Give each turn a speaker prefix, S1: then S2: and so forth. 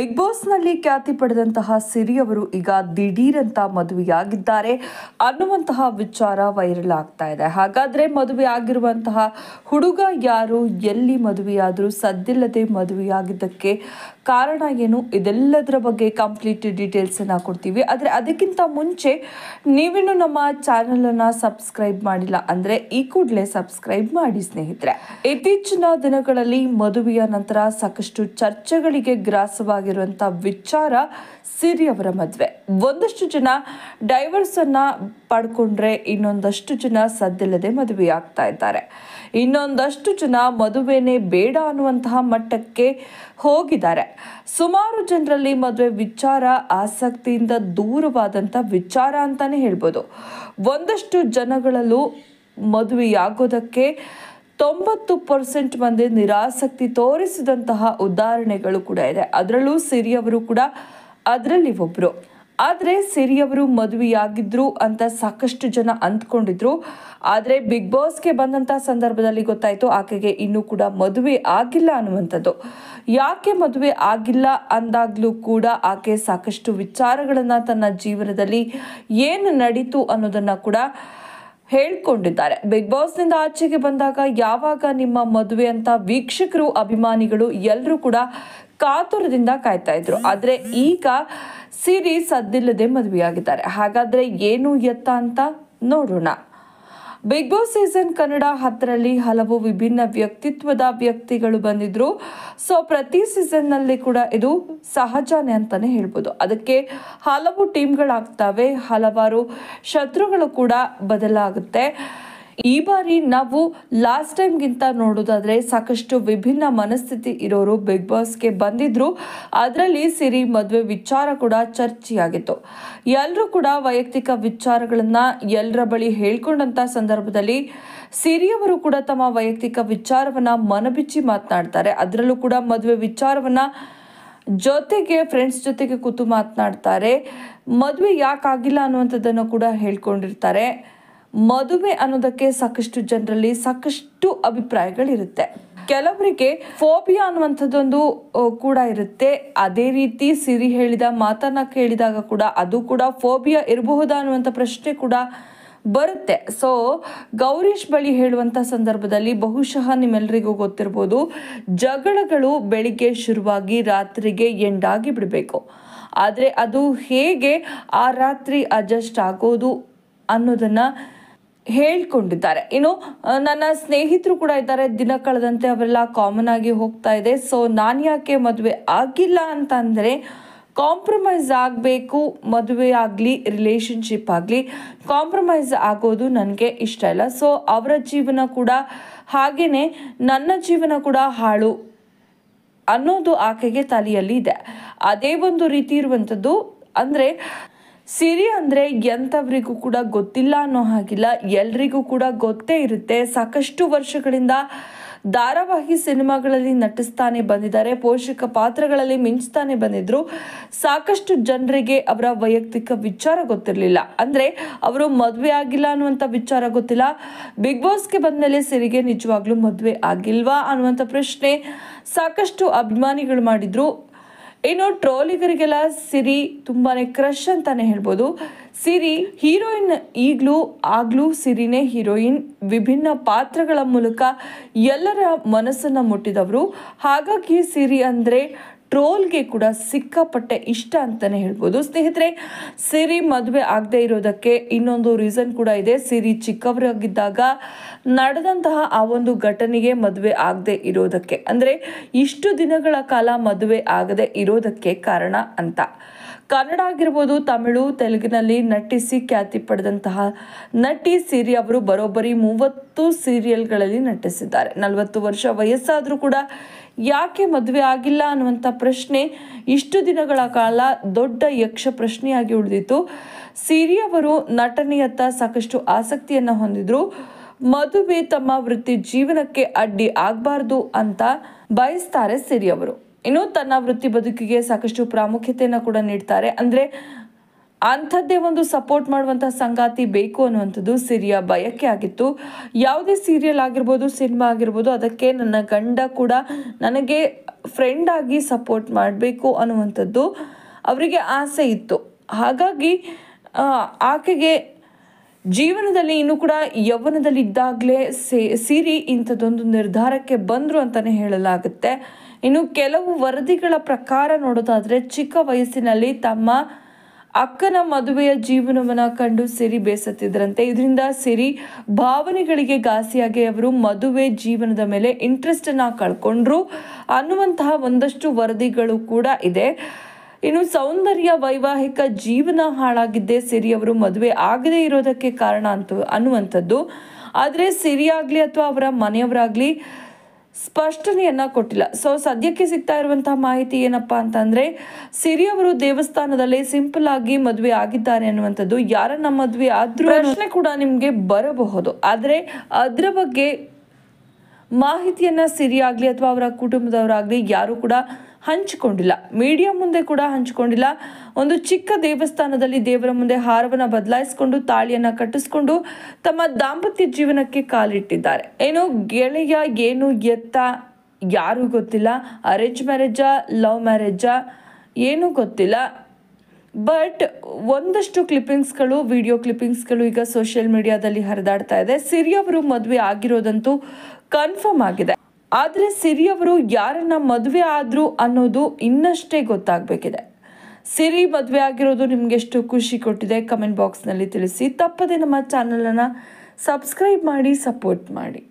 S1: big ಬಾಸ್ನಲ್ಲಿ ಖ್ಯಾತಿ ಪಡೆದಂತಹ ಸಿರಿ ಅವರು ಈಗ ದಿಢೀರಂತ ಮದುವೆಯಾಗಿದ್ದಾರೆ ಅನ್ನುವಂತಹ ವಿಚಾರ ವೈರಲ್ ಆಗ್ತಾ ಇದೆ ಹಾಗಾದರೆ ಆಗಿರುವಂತಹ ಹುಡುಗ ಯಾರು ಎಲ್ಲಿ ಮದುವೆಯಾದರೂ ಸದ್ದಿಲ್ಲದೆ ಮದುವೆಯಾಗಿದ್ದಕ್ಕೆ ಕಾರಣ ಏನು ಇದೆಲ್ಲದರ ಬಗ್ಗೆ ಕಂಪ್ಲೀಟ್ ಡೀಟೇಲ್ಸನ್ನು ಕೊಡ್ತೀವಿ ಆದರೆ ಅದಕ್ಕಿಂತ ಮುಂಚೆ ನೀವಿನ್ನೂ ನಮ್ಮ ಚಾನಲನ್ನು ಸಬ್ಸ್ಕ್ರೈಬ್ ಮಾಡಿಲ್ಲ ಅಂದರೆ ಈ ಕೂಡಲೇ ಸಬ್ಸ್ಕ್ರೈಬ್ ಮಾಡಿ ಸ್ನೇಹಿತರೆ ಇತ್ತೀಚಿನ ದಿನಗಳಲ್ಲಿ ಮದುವೆಯ ನಂತರ ಸಾಕಷ್ಟು ಚರ್ಚೆಗಳಿಗೆ ಗ್ರಾಸವಾಗಿ ಆಗಿರುವಂಥ ವಿಚಾರ ಅವರ ಮದುವೆ ಒಂದಷ್ಟು ಜನ ಡೈವರ್ಸನ್ನು ಪಡ್ಕೊಂಡ್ರೆ ಇನ್ನೊಂದಷ್ಟು ಜನ ಸದ್ದಿಲ್ಲದೆ ಮದುವೆ ಆಗ್ತಾ ಇದ್ದಾರೆ ಇನ್ನೊಂದಷ್ಟು ಜನ ಮದುವೆನೇ ಬೇಡ ಅನ್ನುವಂತಹ ಮಟ್ಟಕ್ಕೆ ಹೋಗಿದ್ದಾರೆ ಸುಮಾರು ಜನರಲ್ಲಿ ಮದುವೆ ವಿಚಾರ ಆಸಕ್ತಿಯಿಂದ ದೂರವಾದಂಥ ವಿಚಾರ ಅಂತಲೇ ಹೇಳ್ಬೋದು ಒಂದಷ್ಟು ಜನಗಳಲ್ಲೂ ಮದುವೆಯಾಗೋದಕ್ಕೆ ತೊಂಬತ್ತು ಪರ್ಸೆಂಟ್ ಮಂದಿ ನಿರಾಸಕ್ತಿ ತೋರಿಸಿದಂತಹ ಉದಾಹರಣೆಗಳು ಕೂಡ ಇದೆ ಅದರಲ್ಲೂ ಸಿರಿಯವರು ಕೂಡ ಅದರಲ್ಲಿ ಒಬ್ಬರು ಆದರೆ ಸಿರಿಯವರು ಮದುವೆಯಾಗಿದ್ರು ಅಂತ ಸಾಕಷ್ಟು ಜನ ಅಂದ್ಕೊಂಡಿದ್ರು ಆದರೆ ಬಿಗ್ ಬಾಸ್ಗೆ ಬಂದಂಥ ಸಂದರ್ಭದಲ್ಲಿ ಗೊತ್ತಾಯಿತು ಆಕೆಗೆ ಇನ್ನೂ ಕೂಡ ಮದುವೆ ಆಗಿಲ್ಲ ಅನ್ನುವಂಥದ್ದು ಯಾಕೆ ಮದುವೆ ಆಗಿಲ್ಲ ಅಂದಾಗಲೂ ಕೂಡ ಆಕೆ ಸಾಕಷ್ಟು ವಿಚಾರಗಳನ್ನು ತನ್ನ ಜೀವನದಲ್ಲಿ ಏನು ನಡೀತು ಅನ್ನೋದನ್ನು ಕೂಡ ಹೇಳ್ಕೊಂಡಿದ್ದಾರೆ ಬಿಗ್ ಬಾಸ್ ನಿಂದ ಆಚೆಗೆ ಬಂದಾಗ ಯಾವಾಗ ನಿಮ್ಮ ಮದುವೆ ಅಂತ ವೀಕ್ಷಕರು ಅಭಿಮಾನಿಗಳು ಎಲ್ಲರೂ ಕೂಡ ಕಾತುರದಿಂದ ಕಾಯ್ತಾ ಇದ್ರು ಆದರೆ ಈಗ ಸಿರಿ ಸದ್ದಿಲ್ಲದೆ ಮದುವೆಯಾಗಿದ್ದಾರೆ ಹಾಗಾದ್ರೆ ಏನು ಎತ್ತ ಅಂತ ನೋಡೋಣ ಬಿಗ್ ಬಾಸ್ ಸೀಸನ್ ಕನ್ನಡ ಹತ್ತರಲ್ಲಿ ಹಲವು ವಿಭಿನ್ನ ವ್ಯಕ್ತಿತ್ವದ ವ್ಯಕ್ತಿಗಳು ಬಂದಿದ್ರು ಸೊ ಪ್ರತಿ ಸೀಸನ್ನಲ್ಲಿ ಕೂಡ ಇದು ಸಹಜನೇ ಅಂತಲೇ ಹೇಳ್ಬೋದು ಅದಕ್ಕೆ ಹಲವು ಟೀಮ್ಗಳಾಗ್ತವೆ ಹಲವಾರು ಶತ್ರುಗಳು ಕೂಡ ಬದಲಾಗುತ್ತೆ ಈ ಬಾರಿ ನಾವು ಲಾಸ್ಟ್ ಟೈಮ್ಗಿಂತ ನೋಡೋದಾದರೆ ಸಾಕಷ್ಟು ವಿಭಿನ್ನ ಮನಸ್ಥಿತಿ ಇರೋರು ಬಿಗ್ ಬಾಸ್ಗೆ ಬಂದಿದ್ರು ಅದರಲ್ಲಿ ಸಿರಿ ಮದುವೆ ವಿಚಾರ ಕೂಡ ಚರ್ಚೆಯಾಗಿತ್ತು ಎಲ್ಲರೂ ಕೂಡ ವೈಯಕ್ತಿಕ ವಿಚಾರಗಳನ್ನು ಎಲ್ಲರ ಬಳಿ ಹೇಳ್ಕೊಂಡಂಥ ಸಂದರ್ಭದಲ್ಲಿ ಸಿರಿಯವರು ಕೂಡ ತಮ್ಮ ವೈಯಕ್ತಿಕ ವಿಚಾರವನ್ನು ಮನಬಿಚ್ಚಿ ಮಾತನಾಡ್ತಾರೆ ಅದರಲ್ಲೂ ಕೂಡ ಮದುವೆ ವಿಚಾರವನ್ನು ಜೊತೆಗೆ ಫ್ರೆಂಡ್ಸ್ ಜೊತೆಗೆ ಕೂತು ಮಾತನಾಡ್ತಾರೆ ಮದುವೆ ಯಾಕಾಗಿಲ್ಲ ಅನ್ನುವಂಥದ್ದನ್ನು ಕೂಡ ಹೇಳ್ಕೊಂಡಿರ್ತಾರೆ ಮದುವೆ ಅನ್ನೋದಕ್ಕೆ ಸಾಕಷ್ಟು ಜನರಲ್ಲಿ ಸಾಕಷ್ಟು ಅಭಿಪ್ರಾಯಗಳಿರುತ್ತೆ ಕೆಲವರಿಗೆ ಫೋಬಿಯಾ ಅನ್ನುವಂಥದ್ದೊಂದು ಕೂಡ ಇರುತ್ತೆ ಅದೇ ರೀತಿ ಸಿರಿ ಹೇಳಿದ ಮಾತನ್ನ ಕೇಳಿದಾಗ ಕೂಡ ಅದು ಕೂಡ ಫೋಬಿಯಾ ಇರಬಹುದಾ ಅನ್ನುವಂಥ ಪ್ರಶ್ನೆ ಕೂಡ ಬರುತ್ತೆ ಸೊ ಗೌರೀಶ್ ಬಳಿ ಹೇಳುವಂಥ ಸಂದರ್ಭದಲ್ಲಿ ಬಹುಶಃ ನಿಮ್ಮೆಲ್ಲರಿಗೂ ಗೊತ್ತಿರ್ಬೋದು ಜಗಳಗಳು ಬೆಳಿಗ್ಗೆ ಶುರುವಾಗಿ ರಾತ್ರಿಗೆ ಎಂಡಾಗಿ ಬಿಡಬೇಕು ಆದರೆ ಅದು ಹೇಗೆ ಆ ರಾತ್ರಿ ಅಡ್ಜಸ್ಟ್ ಆಗೋದು ಅನ್ನೋದನ್ನು ಹೇಳ್ಕೊಂಡಿದ್ದಾರೆ ಇನ್ನು ನನ್ನ ಸ್ನೇಹಿತರು ಕೂಡ ಇದ್ದಾರೆ ದಿನ ಕಳೆದಂತೆ ಅವರೆಲ್ಲ ಕಾಮನ್ ಆಗಿ ಹೋಗ್ತಾ ಇದೆ ಸೊ ನಾನು ಯಾಕೆ ಮದುವೆ ಆಗಿಲ್ಲ ಅಂತಂದರೆ ಕಾಂಪ್ರಮೈಸ್ ಆಗಬೇಕು ಮದುವೆ ಆಗಲಿ ರಿಲೇಷನ್ಶಿಪ್ ಆಗಲಿ ಕಾಂಪ್ರಮೈಸ್ ಆಗೋದು ನನಗೆ ಇಷ್ಟ ಇಲ್ಲ ಸೊ ಅವರ ಜೀವನ ಕೂಡ ಹಾಗೆಯೇ ನನ್ನ ಜೀವನ ಕೂಡ ಹಾಳು ಅನ್ನೋದು ಆಕೆಗೆ ತಲೆಯಲ್ಲಿ ಇದೆ ಅದೇ ಒಂದು ರೀತಿ ಇರುವಂಥದ್ದು ಅಂದರೆ ಸಿರಿ ಅಂದರೆ ಎಂಥವರಿಗೂ ಕೂಡ ಗೊತ್ತಿಲ್ಲ ಅನ್ನೋ ಹಾಗಿಲ್ಲ ಎಲ್ರಿಗೂ ಕೂಡ ಗೊತ್ತೇ ಇರುತ್ತೆ ಸಾಕಷ್ಟು ವರ್ಷಗಳಿಂದ ಧಾರಾವಾಹಿ ಸಿನಿಮಾಗಳಲ್ಲಿ ನಟಿಸ್ತಾನೆ ಬಂದಿದ್ದಾರೆ ಪೋಷಕ ಪಾತ್ರಗಳಲ್ಲಿ ಮಿಂಚ್ತಾನೆ ಬಂದಿದ್ರು ಸಾಕಷ್ಟು ಜನರಿಗೆ ಅವರ ವೈಯಕ್ತಿಕ ವಿಚಾರ ಗೊತ್ತಿರಲಿಲ್ಲ ಅಂದರೆ ಅವರು ಮದುವೆ ಆಗಿಲ್ಲ ಅನ್ನುವಂಥ ವಿಚಾರ ಗೊತ್ತಿಲ್ಲ ಬಿಗ್ ಬಾಸ್ಗೆ ಬಂದ ಮೇಲೆ ಸಿರಿಗೆ ನಿಜವಾಗ್ಲೂ ಮದುವೆ ಆಗಿಲ್ವಾ ಅನ್ನುವಂಥ ಪ್ರಶ್ನೆ ಸಾಕಷ್ಟು ಅಭಿಮಾನಿಗಳು ಮಾಡಿದ್ರು ಇನ್ನು ಟ್ರೋಲಿಗರಿಗೆಲ್ಲ ಸಿರಿ ತುಂಬಾ ಕ್ರಶ್ ಅಂತಾನೆ ಹೇಳ್ಬೋದು ಸಿರಿ ಹೀರೋಯಿನ್ ಈಗಲೂ ಆಗ್ಲೂ ಸಿರಿನೇ ಹೀರೋಯಿನ್ ವಿಭಿನ್ನ ಪಾತ್ರಗಳ ಮೂಲಕ ಎಲ್ಲರ ಮನಸ್ಸನ್ನು ಮುಟ್ಟಿದವರು ಹಾಗಾಗಿ ಸಿರಿ ಅಂದರೆ ಟ್ರೋಲ್ಗೆ ಕೂಡ ಸಿಕ್ಕಾಪಟ್ಟೆ ಇಷ್ಟ ಅಂತಲೇ ಹೇಳ್ಬೋದು ಸ್ನೇಹಿತರೆ ಸಿರಿ ಮದುವೆ ಆಗದೆ ಇರೋದಕ್ಕೆ ಇನ್ನೊಂದು ರೀಸನ್ ಕೂಡ ಇದೆ ಸಿರಿ ಚಿಕ್ಕವರಾಗಿದ್ದಾಗ ನಡೆದಂತಹ ಆ ಒಂದು ಘಟನೆಗೆ ಮದುವೆ ಆಗದೆ ಇರೋದಕ್ಕೆ ಅಂದರೆ ಇಷ್ಟು ದಿನಗಳ ಕಾಲ ಮದುವೆ ಆಗದೆ ಇರೋದಕ್ಕೆ ಕಾರಣ ಅಂತ ಕನ್ನಡ ಆಗಿರ್ಬೋದು ತಮಿಳು ತೆಲುಗಿನಲ್ಲಿ ನಟಿಸಿ ಖ್ಯಾತಿ ಪಡೆದಂತಹ ನಟಿ ಸಿರಿ ಅವರು ಬರೋಬ್ಬರಿ ಮೂವತ್ತು ಸೀರಿಯಲ್ಗಳಲ್ಲಿ ನಟಿಸಿದ್ದಾರೆ ನಲವತ್ತು ವರ್ಷ ವಯಸ್ಸಾದರೂ ಕೂಡ ಯಾಕೆ ಮದುವೆ ಆಗಿಲ್ಲ ಅನ್ನುವಂಥ ಪ್ರಶ್ನೆ ಇಷ್ಟು ದಿನಗಳ ಕಾಲ ದೊಡ್ಡ ಯಕ್ಷ ಪ್ರಶ್ನೆಯಾಗಿ ಉಳಿದಿತ್ತು ಸಿರಿ ಅವರು ನಟನೆಯತ್ತ ಸಾಕಷ್ಟು ಆಸಕ್ತಿಯನ್ನು ಹೊಂದಿದ್ರು ಮದುವೆ ತಮ್ಮ ವೃತ್ತಿ ಜೀವನಕ್ಕೆ ಅಡ್ಡಿ ಆಗಬಾರ್ದು ಅಂತ ಬಯಸ್ತಾರೆ ಸಿರಿ ಅವರು ಇನ್ನು ತನ್ನ ವೃತ್ತಿ ಬದುಕಿಗೆ ಸಾಕಷ್ಟು ಪ್ರಾಮುಖ್ಯತೆಯನ್ನು ಕೂಡ ನೀಡ್ತಾರೆ ಅಂದರೆ ಅಂಥದ್ದೇ ಒಂದು ಸಪೋರ್ಟ್ ಮಾಡುವಂಥ ಸಂಗಾತಿ ಬೇಕು ಅನ್ನುವಂಥದ್ದು ಸಿರಿಯ ಬಯಕೆ ಆಗಿತ್ತು ಯಾವುದೇ ಸೀರಿಯಲ್ ಆಗಿರ್ಬೋದು ಸಿನಿಮಾ ಆಗಿರ್ಬೋದು ಅದಕ್ಕೆ ನನ್ನ ಗಂಡ ಕೂಡ ನನಗೆ ಫ್ರೆಂಡ್ ಆಗಿ ಸಪೋರ್ಟ್ ಮಾಡಬೇಕು ಅನ್ನುವಂಥದ್ದು ಅವರಿಗೆ ಆಸೆ ಇತ್ತು ಹಾಗಾಗಿ ಆಕೆಗೆ ಜೀವನದಲ್ಲಿ ಇನ್ನು ಕೂಡ ಯೌವನದಲ್ಲಿದ್ದಾಗಲೇ ಸೇ ಸಿರಿ ಇಂಥದ್ದೊಂದು ನಿರ್ಧಾರಕ್ಕೆ ಬಂದರು ಅಂತಲೇ ಹೇಳಲಾಗುತ್ತೆ ಇನ್ನು ಕೆಲವು ವರದಿಗಳ ಪ್ರಕಾರ ನೋಡೋದಾದರೆ ಚಿಕ್ಕ ವಯಸ್ಸಿನಲ್ಲಿ ತಮ್ಮ ಅಕ್ಕನ ಮದುವೆಯ ಜೀವನವನ್ನು ಕಂಡು ಸಿರಿ ಬೇಸತ್ತಿದ್ರಂತೆ ಇದರಿಂದ ಸಿರಿ ಭಾವನೆಗಳಿಗೆ ಘಾಸಿಯಾಗಿ ಅವರು ಮದುವೆ ಜೀವನದ ಮೇಲೆ ಇಂಟ್ರೆಸ್ಟನ್ನು ಕಳ್ಕೊಂಡ್ರು ಅನ್ನುವಂತಹ ಒಂದಷ್ಟು ವರದಿಗಳು ಕೂಡ ಇದೆ ಇನ್ನು ಸೌಂದರ್ಯ ವೈವಾಹಿಕ ಜೀವನ ಹಾಳಾಗಿದ್ದೆ ಸಿರಿಯವರು ಅವರು ಮದುವೆ ಆಗದೇ ಇರೋದಕ್ಕೆ ಕಾರಣ ಅಂತ ಅನ್ನುವಂಥದ್ದು ಆದರೆ ಸಿರಿಯಾಗಲಿ ಅಥವಾ ಅವರ ಮನೆಯವರಾಗ್ಲಿ ಸ್ಪಷ್ಟನೆಯನ್ನ ಕೊಟ್ಟಿಲ್ಲ ಸೊ ಸದ್ಯಕ್ಕೆ ಸಿಗ್ತಾ ಇರುವಂತಹ ಮಾಹಿತಿ ಏನಪ್ಪಾ ಅಂತಂದ್ರೆ ಸಿರಿಯವರು ಅವರು ದೇವಸ್ಥಾನದಲ್ಲಿ ಸಿಂಪಲ್ ಆಗಿ ಮದುವೆ ಆಗಿದ್ದಾರೆ ಅನ್ನುವಂಥದ್ದು ಯಾರನ್ನ ಮದುವೆ ಆದ್ರೂ ಪ್ರಶ್ನೆ ಕೂಡ ನಿಮ್ಗೆ ಬರಬಹುದು ಆದ್ರೆ ಅದ್ರ ಬಗ್ಗೆ ಮಾಹಿತಿಯನ್ನ ಸಿರಿಯಾಗ್ಲಿ ಅಥವಾ ಅವರ ಕುಟುಂಬದವರಾಗ್ಲಿ ಯಾರು ಕೂಡ ಹಂಚಿಕೊಂಡಿಲ್ಲ ಮೀಡಿಯಾ ಮುಂದೆ ಕೂಡ ಹಂಚಿಕೊಂಡಿಲ್ಲ ಒಂದು ಚಿಕ್ಕ ದೇವಸ್ಥಾನದಲ್ಲಿ ದೇವರ ಮುಂದೆ ಹಾರವನ್ನು ಬದಲಾಯಿಸಿಕೊಂಡು ತಾಳಿಯನ್ನು ಕಟ್ಟಿಸಿಕೊಂಡು ತಮ್ಮ ದಾಂಪತ್ಯ ಜೀವನಕ್ಕೆ ಕಾಲಿಟ್ಟಿದ್ದಾರೆ ಏನು ಗೆಳೆಯ ಏನು ಎತ್ತ ಯಾರೂ ಗೊತ್ತಿಲ್ಲ ಅರೇಂಜ್ ಮ್ಯಾರೇಜಾ ಲವ್ ಮ್ಯಾರೇಜಾ ಏನೂ ಗೊತ್ತಿಲ್ಲ ಬಟ್ ಒಂದಷ್ಟು ಕ್ಲಿಪ್ಪಿಂಗ್ಸ್ಗಳು ವಿಡಿಯೋ ಕ್ಲಿಪ್ಪಿಂಗ್ಸ್ಗಳು ಈಗ ಸೋಷಿಯಲ್ ಮೀಡಿಯಾದಲ್ಲಿ ಹರಿದಾಡ್ತಾ ಇದೆ ಸಿರಿಯವರು ಮದುವೆ ಆಗಿರೋದಂತೂ ಕನ್ಫರ್ಮ್ ಆಗಿದೆ ಆದರೆ ಸಿರಿಯವರು ಯಾರನ್ನ ಮದುವೆ ಆದರು ಅನ್ನೋದು ಇನ್ನಷ್ಟೇ ಗೊತ್ತಾಗಬೇಕಿದೆ ಸಿರಿ ಮದುವೆ ಆಗಿರೋದು ನಿಮಗೆಷ್ಟು ಖುಷಿ ಕೊಟ್ಟಿದೆ ಕಮೆಂಟ್ ಬಾಕ್ಸ್ನಲ್ಲಿ ತಿಳಿಸಿ ತಪ್ಪದೆ ನಮ್ಮ ಚಾನಲನ್ನು ಸಬ್ಸ್ಕ್ರೈಬ್ ಮಾಡಿ ಸಪೋರ್ಟ್ ಮಾಡಿ